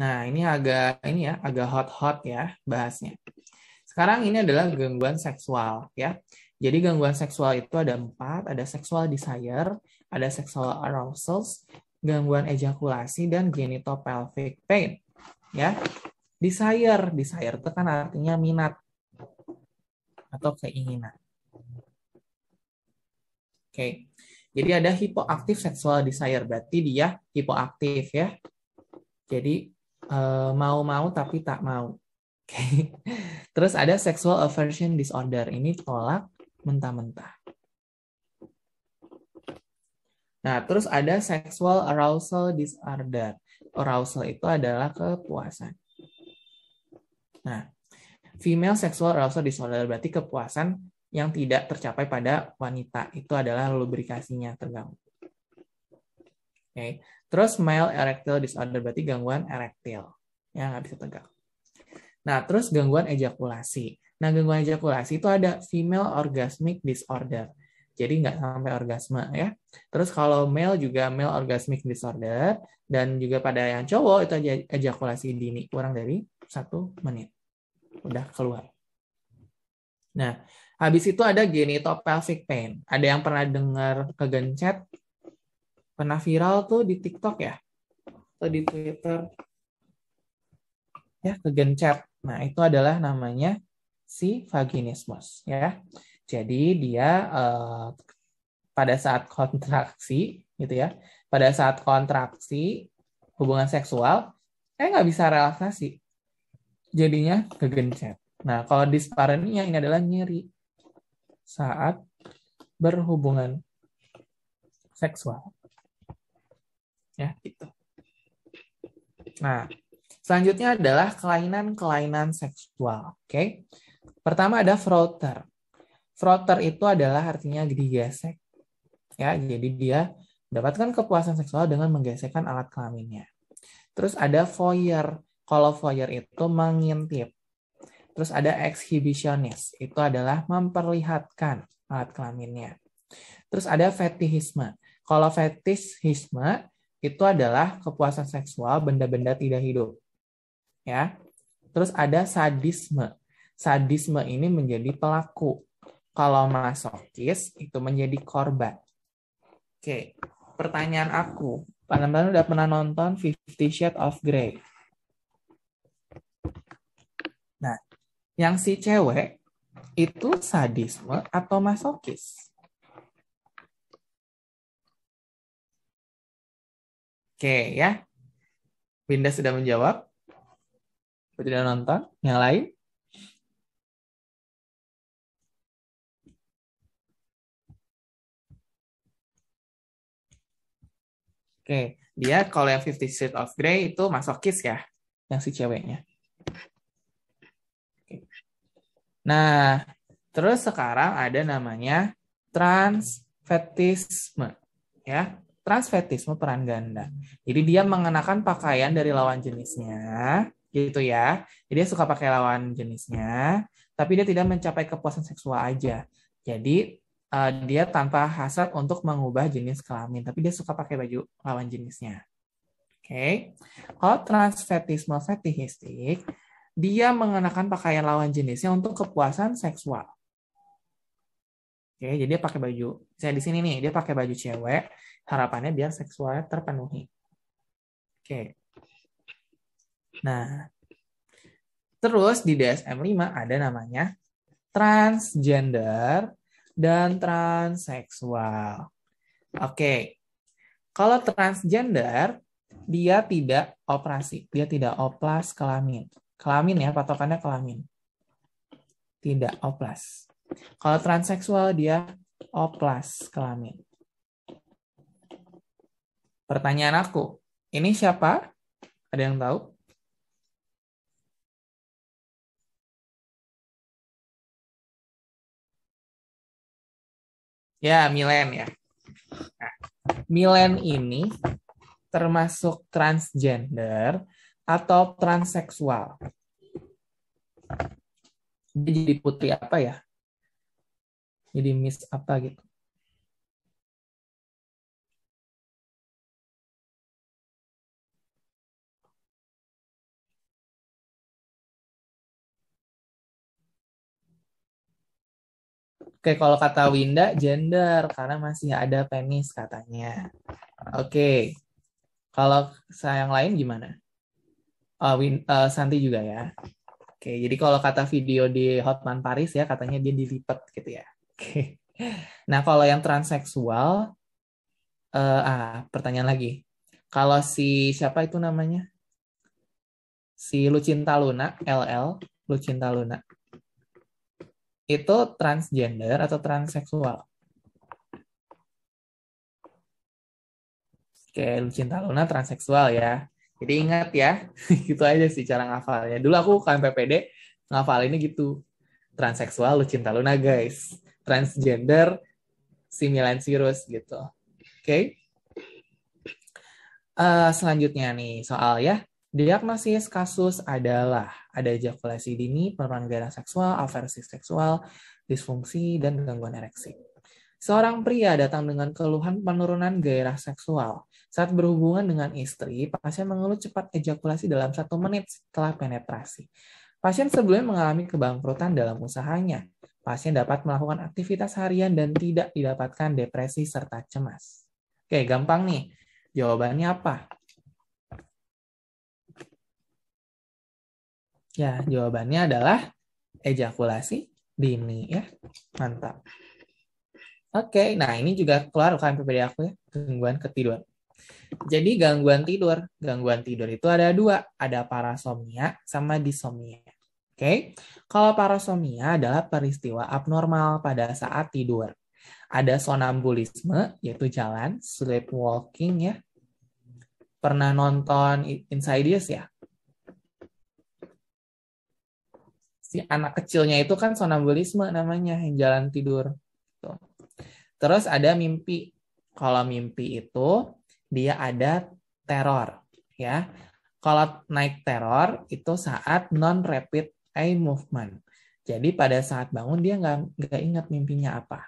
Nah, ini agak ini ya, agak hot-hot ya bahasnya. Sekarang ini adalah gangguan seksual ya. Jadi gangguan seksual itu ada empat, ada sexual desire, ada sexual arousal, gangguan ejakulasi dan genital pelvic pain. Ya, desire, desire itu kan artinya minat atau keinginan. Oke, jadi ada hipoaktif seksual desire, berarti dia hipoaktif ya. Jadi Eh, mau-mau tapi tak mau. Okay. Terus ada sexual aversion disorder. Ini tolak mentah-mentah. Nah, terus ada sexual arousal disorder. Arousal itu adalah kepuasan. Nah, female sexual arousal disorder berarti kepuasan yang tidak tercapai pada wanita. Itu adalah lubrikasinya terganggu. Oke. Okay. Terus male erectile disorder berarti gangguan erektil yang nggak bisa tegak. Nah, terus gangguan ejakulasi. Nah, gangguan ejakulasi itu ada female orgasmic disorder. Jadi nggak sampai orgasme ya. Terus kalau male juga male orgasmic disorder dan juga pada yang cowok itu ejakulasi dini kurang dari satu menit udah keluar. Nah, habis itu ada genitopelvic pain. Ada yang pernah dengar kegencet pernah viral tuh di TikTok ya atau di Twitter ya kegencet. Nah, itu adalah namanya si vaginismus ya. Jadi dia eh, pada saat kontraksi gitu ya. Pada saat kontraksi hubungan seksual eh, nggak bisa relaksasi. Jadinya kegencet. Nah, kalau dispareunia ini adalah nyeri saat berhubungan seksual ya gitu. Nah, selanjutnya adalah kelainan-kelainan seksual, oke? Okay? Pertama ada frotter. Frotter itu adalah artinya digesek. Ya, jadi dia mendapatkan kepuasan seksual dengan menggesekkan alat kelaminnya. Terus ada voyeur. Kalau voyeur itu mengintip. Terus ada exhibitionist. Itu adalah memperlihatkan alat kelaminnya. Terus ada fetishisme. Kalau fetishisme itu adalah kepuasan seksual benda-benda tidak hidup. Ya. Terus ada sadisme. Sadisme ini menjadi pelaku. Kalau masokis itu menjadi korban. Oke, pertanyaan aku, teman-teman udah pernah nonton Fifty Shades of Grey? Nah, yang si cewek itu sadisme atau masokis? Oke ya. Winda sudah menjawab. Sudah nonton. Yang lain? Oke, dia kalau yang Fifty Shades of Grey itu masokis ya, yang si ceweknya. Nah, terus sekarang ada namanya transfetisme. ya transfetisme peran ganda. Hmm. Jadi dia mengenakan pakaian dari lawan jenisnya, gitu ya. Jadi dia suka pakai lawan jenisnya, tapi dia tidak mencapai kepuasan seksual aja. Jadi uh, dia tanpa hasrat untuk mengubah jenis kelamin, tapi dia suka pakai baju lawan jenisnya. Oke. Okay. Kalau transfetisme fetihistik, dia mengenakan pakaian lawan jenisnya untuk kepuasan seksual. Oke, jadi dia pakai baju. Saya di sini nih, dia pakai baju cewek, harapannya biar seksualnya terpenuhi. Oke. Nah, terus di DSM 5 ada namanya transgender dan transseksual. Oke. Kalau transgender, dia tidak operasi, dia tidak oplas kelamin. Kelamin ya, patokannya kelamin. Tidak oplas. Kalau transseksual dia O plus kelamin. Pertanyaan aku, ini siapa? Ada yang tahu? Ya, Milen ya. Nah, Milen ini termasuk transgender atau transseksual. jadi putri apa ya? jadi miss apa gitu Oke, kalau kata Winda, gender, karena masih ada penis katanya. Oke, kalau sayang lain gimana? Uh, Win, uh, Santi juga ya. Oke, jadi kalau kata video di Hotman Paris ya, katanya dia dilipat gitu ya. Oke. Nah, kalau yang transseksual, uh, ah, pertanyaan lagi. Kalau si siapa itu namanya? Si Lucinta Luna, LL, Lucinta Luna. Itu transgender atau transseksual? Oke, Lucinta Luna transseksual ya. Jadi ingat ya, gitu aja sih cara ngafalnya. Dulu aku KMPPD ngafal ini gitu. Transseksual Lucinta Luna guys transgender similan virus gitu. Oke. Okay? Uh, eh, selanjutnya nih soal ya. Diagnosis kasus adalah ada ejakulasi dini, penurunan gairah seksual, aversi seksual, disfungsi, dan gangguan ereksi. Seorang pria datang dengan keluhan penurunan gairah seksual. Saat berhubungan dengan istri, pasien mengeluh cepat ejakulasi dalam satu menit setelah penetrasi. Pasien sebelumnya mengalami kebangkrutan dalam usahanya. Pasien dapat melakukan aktivitas harian dan tidak didapatkan depresi serta cemas. Oke, gampang nih. Jawabannya apa? Ya, jawabannya adalah ejakulasi dini ya. Mantap. Oke, nah ini juga keluar PPD aku ya, gangguan ketiduran. Jadi gangguan tidur, gangguan tidur itu ada dua, ada parasomnia sama disomnia. Okay? Kalau parasomnia adalah peristiwa abnormal pada saat tidur. Ada sonambulisme, yaitu jalan, sleepwalking ya. Pernah nonton Inside Insidious ya? Si anak kecilnya itu kan sonambulisme namanya, yang jalan tidur. Tuh. Terus ada mimpi. Kalau mimpi itu dia ada teror ya. Kalau naik teror itu saat non rapid eye movement. Jadi pada saat bangun dia nggak nggak ingat mimpinya apa.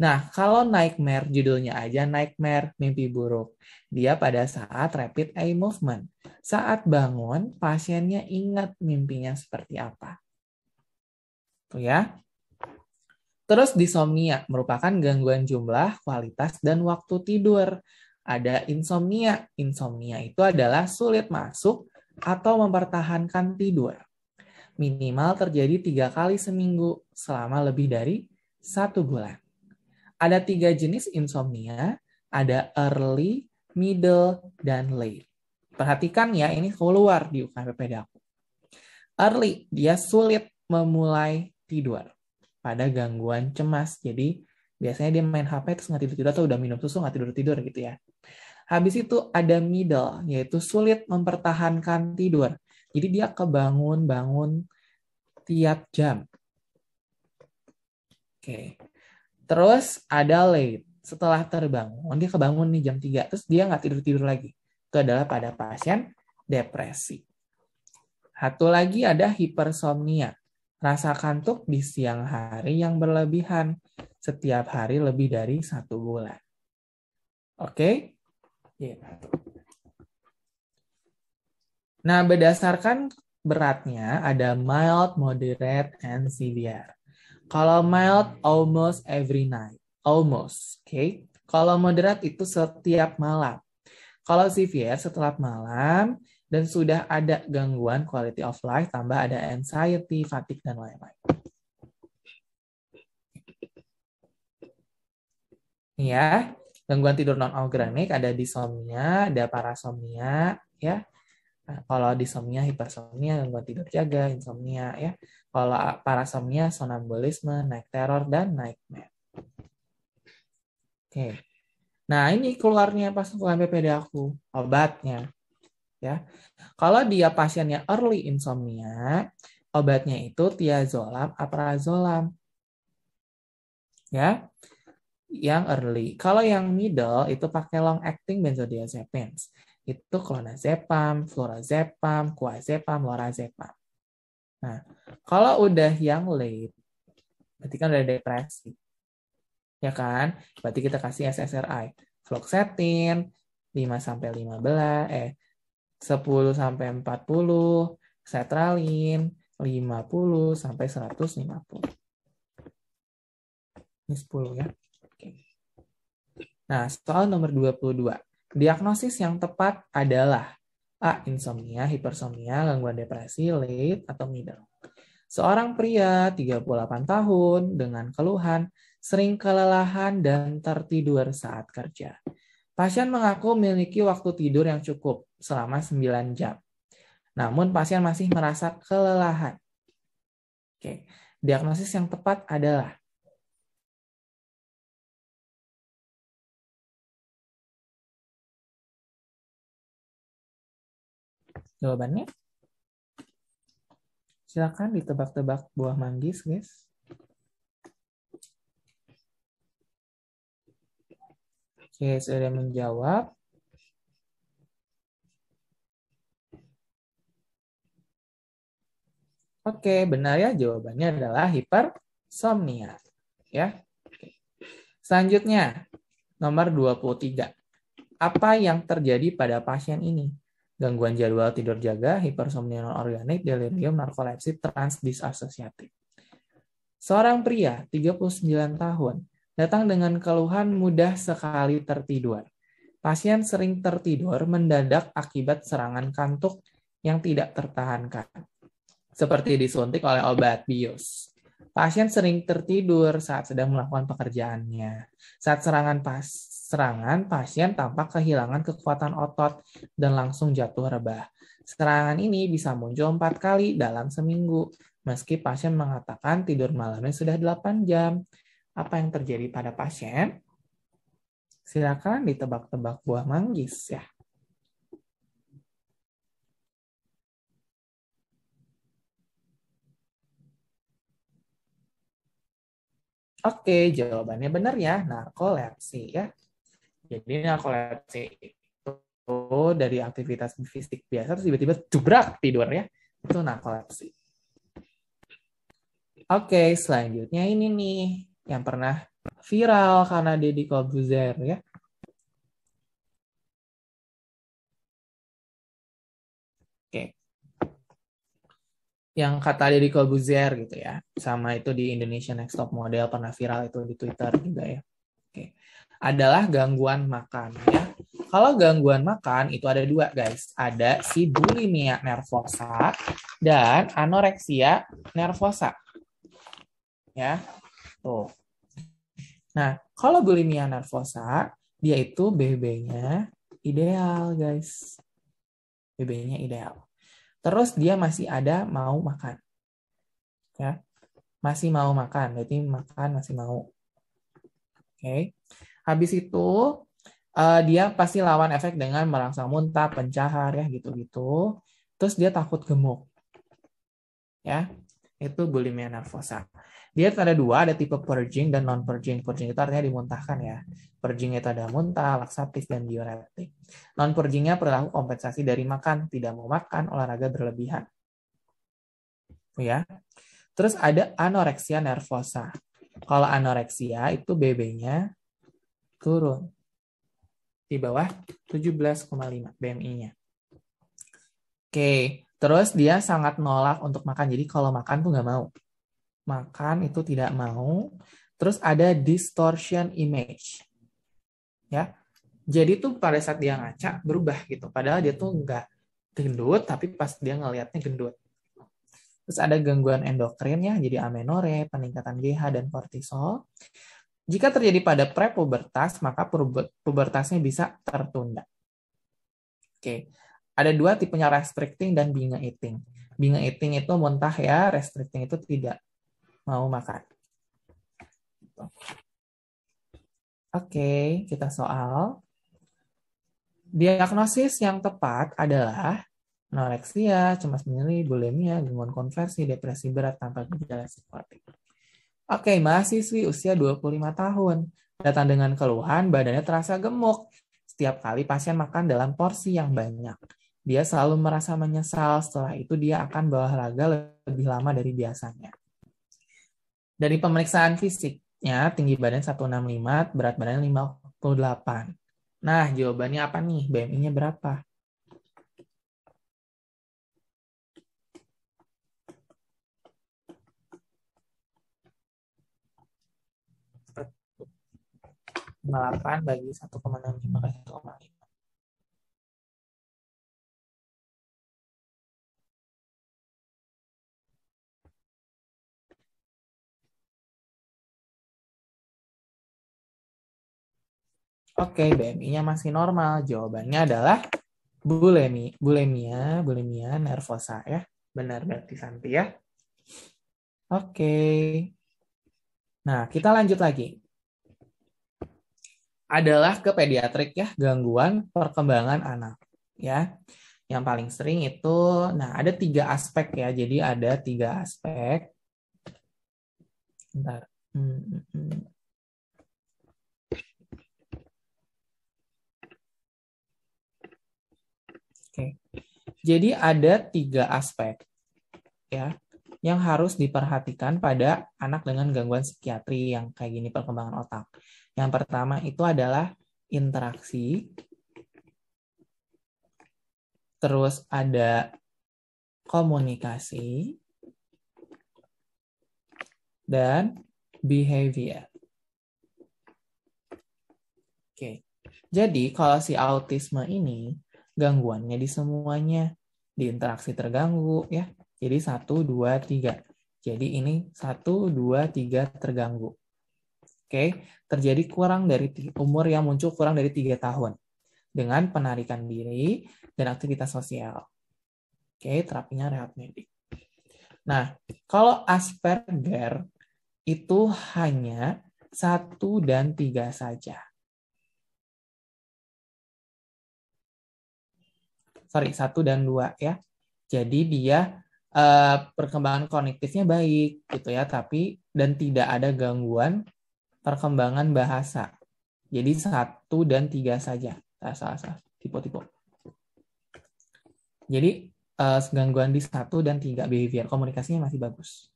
Nah, kalau nightmare judulnya aja nightmare mimpi buruk. Dia pada saat rapid eye movement. Saat bangun, pasiennya ingat mimpinya seperti apa. Tuh ya. Terus disomnia merupakan gangguan jumlah, kualitas dan waktu tidur. Ada insomnia. Insomnia itu adalah sulit masuk atau mempertahankan tidur minimal terjadi tiga kali seminggu selama lebih dari satu bulan. Ada tiga jenis insomnia, ada early, middle, dan late. Perhatikan ya, ini keluar di UKPP aku. Early, dia sulit memulai tidur pada gangguan cemas. Jadi biasanya dia main HP terus nggak tidur-tidur atau udah minum susu nggak tidur-tidur gitu ya. Habis itu ada middle, yaitu sulit mempertahankan tidur. Jadi dia kebangun-bangun tiap jam. Oke. Terus ada late. Setelah terbangun, dia kebangun nih jam 3. Terus dia nggak tidur-tidur lagi. Itu adalah pada pasien depresi. Satu lagi ada hipersomnia. Rasa kantuk di siang hari yang berlebihan. Setiap hari lebih dari satu bulan. Oke? Okay? Iya, yeah. Nah, berdasarkan beratnya ada mild, moderate, and severe. Kalau mild, almost every night. Almost, oke. Okay? Kalau moderate itu setiap malam. Kalau severe setelah malam dan sudah ada gangguan quality of life, tambah ada anxiety, fatigue, dan lain-lain. Ya, gangguan tidur non organik ada disomnia, ada parasomnia, ya kalau disomnia hipersomnia gangguan tidur jaga insomnia ya kalau parasomnia sonambulisme naik teror dan nightmare oke nah ini keluarnya pas keluar PPD aku obatnya ya kalau dia pasiennya early insomnia obatnya itu tiazolam aprazolam ya yang early kalau yang middle itu pakai long acting benzodiazepines itu klonazepam, fluorazepam, kuazepam, lorazepam. Nah, kalau udah yang late, berarti kan udah depresi. Ya kan? Berarti kita kasih SSRI. Fluoxetin, 5 sampai 15, eh 10 sampai 40, setralin, 50 sampai 150. Ini 10 ya. Nah, soal nomor 22. Diagnosis yang tepat adalah A. Insomnia, hipersomnia, gangguan depresi, late, atau middle. Seorang pria 38 tahun dengan keluhan sering kelelahan dan tertidur saat kerja. Pasien mengaku memiliki waktu tidur yang cukup selama 9 jam. Namun pasien masih merasa kelelahan. Oke, diagnosis yang tepat adalah Jawabannya? Silakan ditebak-tebak buah manggis, guys. Oke, sudah menjawab. Oke, benar ya jawabannya adalah hipersomnia. Ya. Selanjutnya, nomor 23. Apa yang terjadi pada pasien ini? gangguan jadwal tidur jaga, hipersomnia non-organik, delirium, narkolepsi, trans Seorang pria, 39 tahun, datang dengan keluhan mudah sekali tertidur. Pasien sering tertidur mendadak akibat serangan kantuk yang tidak tertahankan, seperti disuntik oleh obat bius. Pasien sering tertidur saat sedang melakukan pekerjaannya. Saat serangan pas serangan, pasien tampak kehilangan kekuatan otot dan langsung jatuh rebah. Serangan ini bisa muncul empat kali dalam seminggu, meski pasien mengatakan tidur malamnya sudah 8 jam. Apa yang terjadi pada pasien? Silakan ditebak-tebak buah manggis ya. Oke, jawabannya benar ya, narkolepsi ya. Jadi narkolepsi itu dari aktivitas fisik biasa terus tiba-tiba jebrak tidur ya. Itu narkolepsi. Oke, okay, selanjutnya ini nih yang pernah viral karena Deddy Corbuzier ya. Oke. Okay. Yang kata Deddy Corbuzier gitu ya. Sama itu di Indonesia Next Top Model pernah viral itu di Twitter juga ya adalah gangguan makan ya. Kalau gangguan makan itu ada dua guys, ada si bulimia nervosa dan anoreksia nervosa. Ya. Tuh. Nah, kalau bulimia nervosa dia itu BB-nya ideal, guys. BB-nya ideal. Terus dia masih ada mau makan. Ya. Masih mau makan, berarti makan masih mau. Oke. Okay. Habis itu uh, dia pasti lawan efek dengan merangsang muntah, pencahar ya gitu-gitu. Terus dia takut gemuk. Ya. Itu bulimia nervosa. Dia ada dua, ada tipe purging dan non purging. Purging itu artinya dimuntahkan ya. Purging itu ada muntah, laksatif dan diuretik. Non purgingnya perilaku kompensasi dari makan, tidak mau makan, olahraga berlebihan. Ya. Terus ada anoreksia nervosa. Kalau anoreksia itu BB-nya turun di bawah 17,5 BMI-nya. Oke, terus dia sangat nolak untuk makan. Jadi kalau makan tuh nggak mau. Makan itu tidak mau. Terus ada distortion image. Ya. Jadi tuh pada saat dia ngaca berubah gitu. Padahal dia tuh nggak gendut, tapi pas dia ngelihatnya gendut. Terus ada gangguan endokrin ya, jadi amenore, peningkatan GH dan kortisol. Jika terjadi pada prepubertas, maka pubertasnya bisa tertunda. Oke, ada dua tipenya restricting dan binge eating. Binge eating itu muntah ya, restricting itu tidak mau makan. Oke, kita soal. Diagnosis yang tepat adalah anoreksia, cemas menyeri, bulimia, gangguan konversi, depresi berat tanpa gejala psikotik. Oke, mahasiswi usia 25 tahun. Datang dengan keluhan badannya terasa gemuk. Setiap kali pasien makan dalam porsi yang banyak. Dia selalu merasa menyesal setelah itu dia akan berolahraga lebih lama dari biasanya. Dari pemeriksaan fisiknya, tinggi badan 165, berat badan 58. Nah, jawabannya apa nih? BMI-nya berapa? 58 bagi 1,65 kali 1,5. Oke, BMI-nya masih normal. Jawabannya adalah bulimi, bulimia, bulimia nervosa ya. Benar berarti Santi ya. Oke. Nah, kita lanjut lagi adalah ke pediatrik ya, gangguan perkembangan anak ya. Yang paling sering itu, nah ada tiga aspek ya, jadi ada tiga aspek. Bentar. Hmm, hmm, hmm. Oke, jadi ada tiga aspek ya yang harus diperhatikan pada anak dengan gangguan psikiatri yang kayak gini perkembangan otak. Yang pertama itu adalah interaksi. Terus ada komunikasi dan behavior. Oke. Jadi kalau si autisme ini gangguannya di semuanya, di interaksi terganggu ya, jadi 1, 2, 3. Jadi ini 1, 2, 3 terganggu. Oke, terjadi kurang dari umur yang muncul kurang dari 3 tahun dengan penarikan diri dan aktivitas sosial. Oke, terapinya rehab medik. Nah, kalau Asperger itu hanya 1 dan 3 saja. Sorry, 1 dan 2 ya. Jadi dia Eh, perkembangan konektifnya baik gitu ya, tapi dan tidak ada gangguan perkembangan bahasa. Jadi satu dan tiga saja, nah, salah salah tipe-tipe. Jadi uh, gangguan di satu dan tiga behavior komunikasinya masih bagus.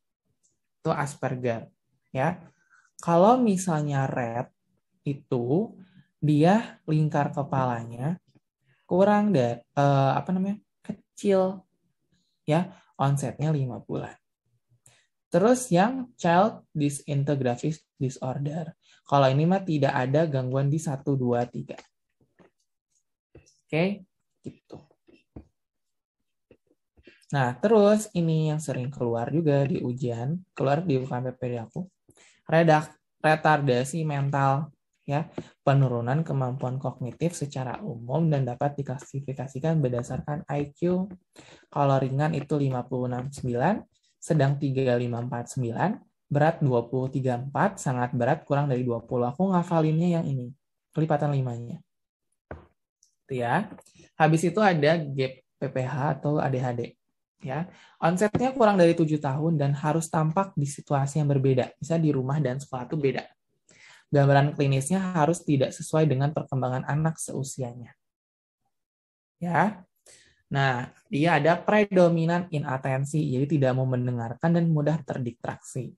Itu Asperger ya. Kalau misalnya red itu dia lingkar kepalanya kurang dari uh, eh, apa namanya kecil ya onsetnya 5 bulan. Terus yang child disintegrative disorder. Kalau ini mah tidak ada gangguan di 1, 2, 3. Oke, gitu. Nah, terus ini yang sering keluar juga di ujian, keluar di UKM aku. Redak, retardasi mental ya penurunan kemampuan kognitif secara umum dan dapat diklasifikasikan berdasarkan IQ. Kalau ringan itu 569, sedang 3549, berat 234, sangat berat kurang dari 20. Aku ngafalinnya yang ini, kelipatan limanya. Itu ya. Habis itu ada gap PPH atau ADHD ya. Onsetnya kurang dari tujuh tahun dan harus tampak di situasi yang berbeda. Bisa di rumah dan sekolah itu beda gambaran klinisnya harus tidak sesuai dengan perkembangan anak seusianya. Ya. Nah, dia ada predominan inatensi, jadi tidak mau mendengarkan dan mudah terdistraksi.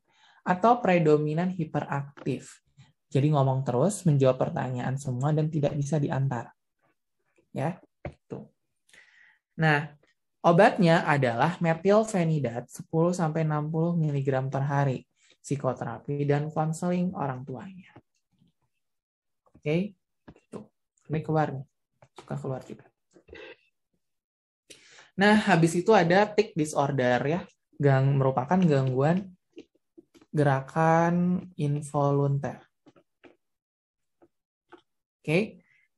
Atau predominan hiperaktif. Jadi ngomong terus, menjawab pertanyaan semua dan tidak bisa diantar. Ya. Itu. Nah, obatnya adalah methylphenidate 10 sampai 60 mg per hari, psikoterapi dan konseling orang tuanya okay? Gitu. ini keluar nih. Suka keluar juga. Nah, habis itu ada tick disorder ya. Gang merupakan gangguan gerakan involunter. Oke. Okay?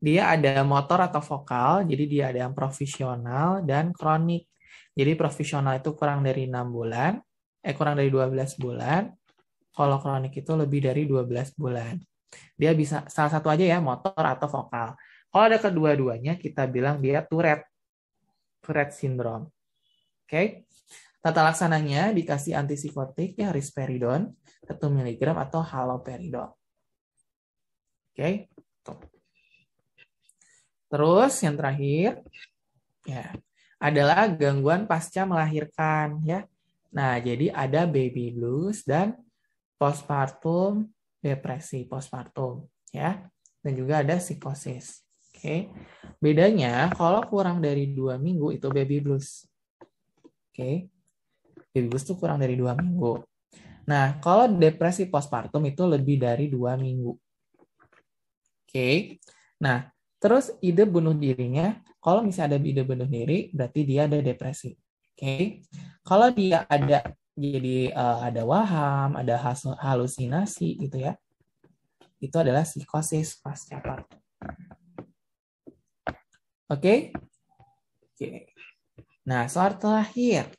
Dia ada motor atau vokal, jadi dia ada yang profesional dan kronik. Jadi profesional itu kurang dari 6 bulan, eh kurang dari 12 bulan. Kalau kronik itu lebih dari 12 bulan. Dia bisa salah satu aja ya, motor atau vokal. Kalau ada kedua-duanya, kita bilang dia Tourette. Tourette syndrome. Oke? Okay? Tata laksananya dikasih antipsikotik ya risperidon 1 mg atau haloperidol. Oke. Okay? Terus yang terakhir ya adalah gangguan pasca melahirkan ya. Nah, jadi ada baby blues dan postpartum depresi postpartum ya dan juga ada psikosis. Oke. Bedanya kalau kurang dari dua minggu itu baby blues. Oke. Baby blues itu kurang dari dua minggu. Nah, kalau depresi postpartum itu lebih dari dua minggu. Oke. Nah, terus ide bunuh dirinya, kalau misalnya ada ide bunuh diri, berarti dia ada depresi. Oke. Kalau dia ada jadi uh, ada waham, ada halusinasi gitu ya. Itu adalah psikosis pasca parto. Oke? Okay? Oke. Okay. Nah, soal terakhir.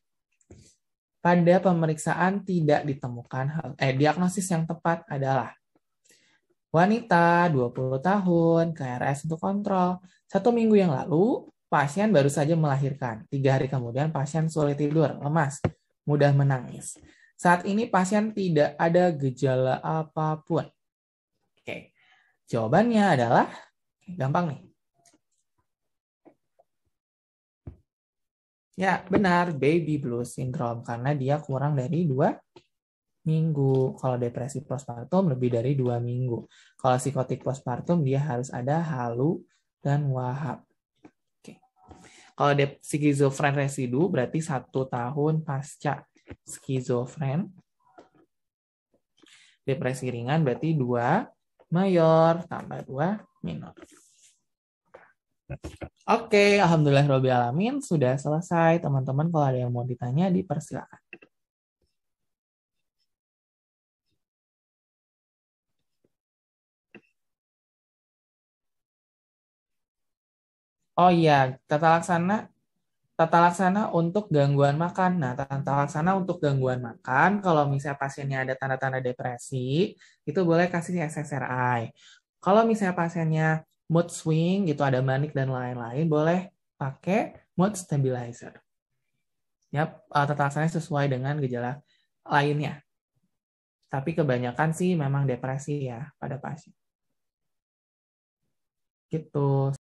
Pada pemeriksaan tidak ditemukan hal eh diagnosis yang tepat adalah wanita 20 tahun, KRS untuk kontrol. Satu minggu yang lalu, pasien baru saja melahirkan. Tiga hari kemudian pasien sulit tidur, lemas mudah menangis. Saat ini pasien tidak ada gejala apapun. Oke, jawabannya adalah gampang nih. Ya, benar, baby blues syndrome karena dia kurang dari dua minggu. Kalau depresi postpartum lebih dari dua minggu. Kalau psikotik postpartum dia harus ada halu dan wahab. Kalau dia skizofren residu berarti satu tahun pasca skizofren. Depresi ringan berarti dua mayor tambah dua minor. Oke, alhamdulillah Robi Alamin sudah selesai. Teman-teman kalau ada yang mau ditanya dipersilakan. Oh iya, tata laksana tata laksana untuk gangguan makan. Nah, tata laksana untuk gangguan makan kalau misalnya pasiennya ada tanda-tanda depresi, itu boleh kasih SSRI. Kalau misalnya pasiennya mood swing gitu ada manik dan lain-lain, boleh pakai mood stabilizer. Ya, tata laksana sesuai dengan gejala lainnya. Tapi kebanyakan sih memang depresi ya pada pasien. Gitu.